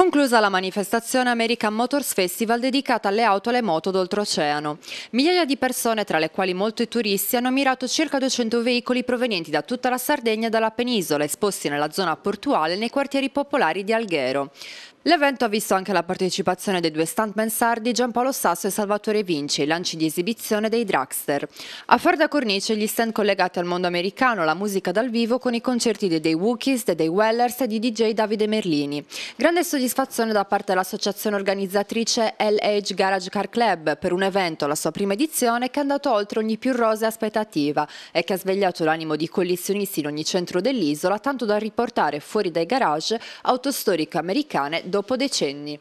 Conclusa la manifestazione American Motors Festival dedicata alle auto e alle moto d'oltreoceano. Migliaia di persone, tra le quali molti turisti, hanno ammirato circa 200 veicoli provenienti da tutta la Sardegna e dalla penisola, esposti nella zona portuale e nei quartieri popolari di Alghero. L'evento ha visto anche la partecipazione dei due stuntman sardi Gian Paolo Sasso e Salvatore Vinci, i lanci di esibizione dei Dragster. A far da cornice gli stand collegati al mondo americano, la musica dal vivo con i concerti dei Day Wookies, dei Day Wellers e di DJ Davide Merlini. Grande soddisfazione da parte dell'associazione organizzatrice LH Garage Car Club per un evento, la sua prima edizione, che è andato oltre ogni più rosea aspettativa e che ha svegliato l'animo di collezionisti in ogni centro dell'isola, tanto da riportare fuori dai garage auto storiche americane dopo decenni.